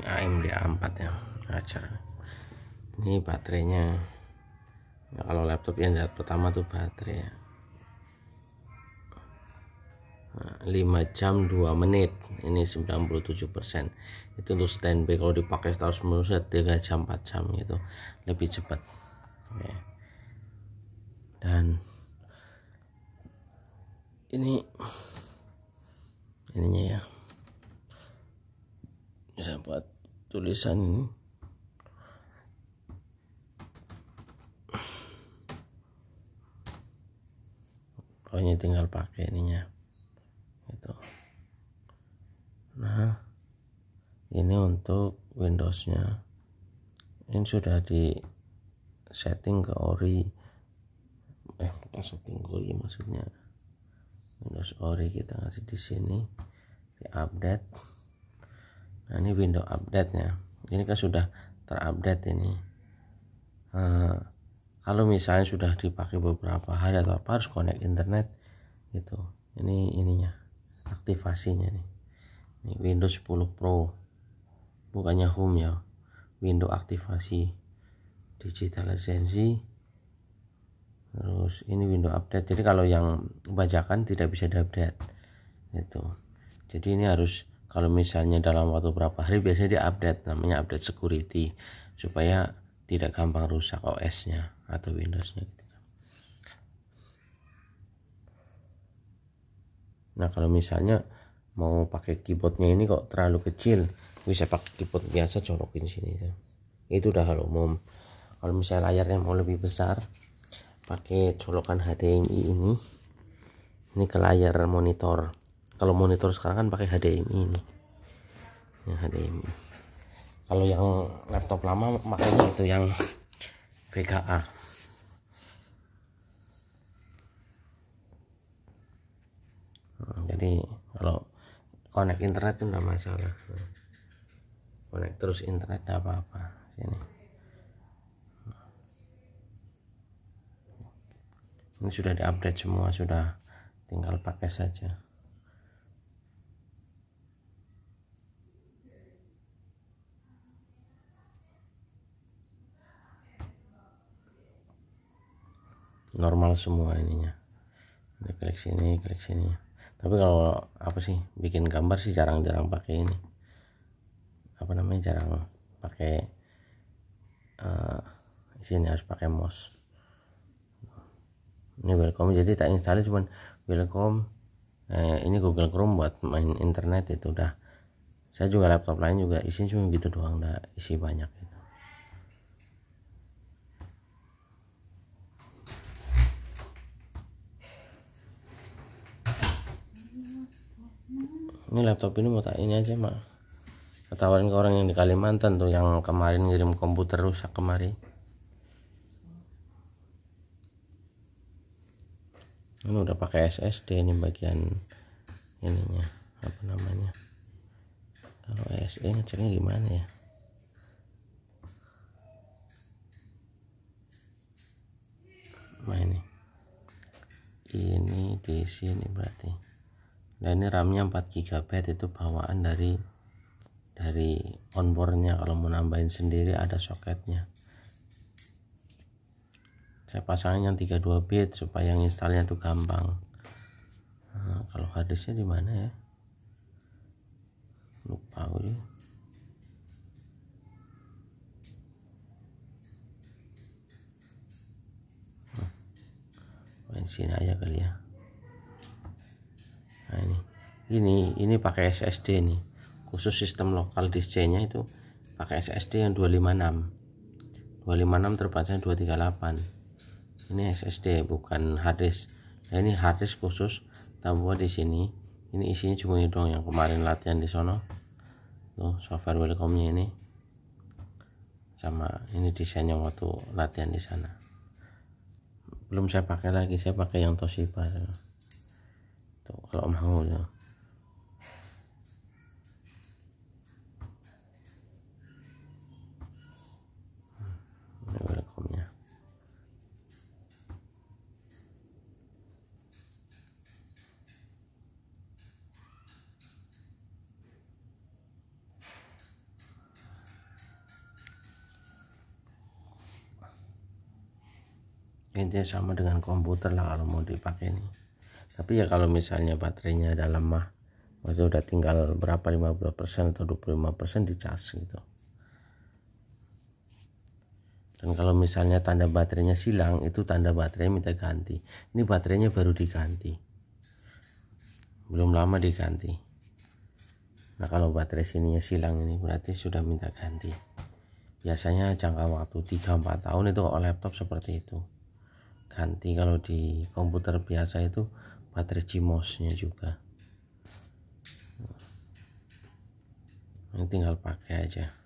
ini ah, AM a 4 ya acar ini baterainya ya, kalau laptop yang lihat pertama tuh baterai ya. nah, 5 jam 2 menit ini 97% itu untuk standby kalau dipakai terus menerus 3 jam 4 jam gitu lebih cepat ya. dan ini tulisan ini pokoknya tinggal pakai ininya itu nah ini untuk Windows-nya. ini sudah di setting ke ori eh bukan setting ke ori maksudnya Windows ori kita kasih di sini di update nah ini window update nya ini kan sudah terupdate ini uh, kalau misalnya sudah dipakai beberapa hari atau apa harus connect internet gitu ini ininya aktivasinya nih ini Windows 10 Pro bukannya home ya window aktivasi digital esensi terus ini window update jadi kalau yang bajakan tidak bisa diupdate update gitu jadi ini harus kalau misalnya dalam waktu berapa hari biasanya dia update namanya update security supaya tidak gampang rusak OS-nya atau Windows-nya gitu. Nah kalau misalnya mau pakai keyboardnya ini kok terlalu kecil bisa pakai keyboard biasa colokin sini itu udah hal umum kalau misalnya layarnya mau lebih besar pakai colokan HDMI ini ini ke layar monitor kalau monitor sekarang kan pakai HDMI ini ya HDMI kalau yang laptop lama makanya itu yang VGA hmm, jadi kalau konek internet itu enggak masalah Konek terus internet enggak apa-apa ini ini sudah diupdate semua sudah tinggal pakai saja normal semua ininya ini klik sini klik sini tapi kalau apa sih bikin gambar sih jarang-jarang pakai ini apa namanya jarang pakai uh, sini harus pakai mouse ini welcome jadi tak install cuman welcome eh, ini Google Chrome buat main internet itu udah saya juga laptop lain juga isinya cuma gitu doang udah isi banyak ini laptop ini mau tak ini aja mah ketawarin ke orang yang di Kalimantan tuh yang kemarin ngirim komputer rusak kemari ini udah pakai SSD ini bagian ininya apa namanya kalau SSD ngeceknya gimana ya nah ini ini di sini berarti dan nah, ini RAM-nya 4 GB itu bawaan dari dari onboardnya kalau mau nambahin sendiri ada soketnya saya pasangnya yang 32 bit supaya yang installnya itu gampang nah, kalau harddisknya di mana ya lupa gue ya. nah, main sini aja kali ya ini ini pakai SSD nih khusus sistem lokal disk itu pakai SSD yang 256 256 terpasang 238 ini SSD bukan hardisk nah, ini hardisk khusus tabua di sini ini isinya cuma ini doang yang kemarin latihan di sono tuh software welcome nya ini sama ini desainnya waktu latihan di sana belum saya pakai lagi saya pakai yang Toshiba tuh kalau mau ya. intinya sama dengan komputer lah kalau mau dipakai nih tapi ya kalau misalnya baterainya ada lemah itu udah tinggal berapa persen atau 25% cas gitu dan kalau misalnya tanda baterainya silang itu tanda baterai minta ganti ini baterainya baru diganti belum lama diganti nah kalau baterai sininya silang ini berarti sudah minta ganti biasanya jangka waktu 3-4 tahun itu kalau laptop seperti itu ganti kalau di komputer biasa itu baterai CMOS nya juga ini tinggal pakai aja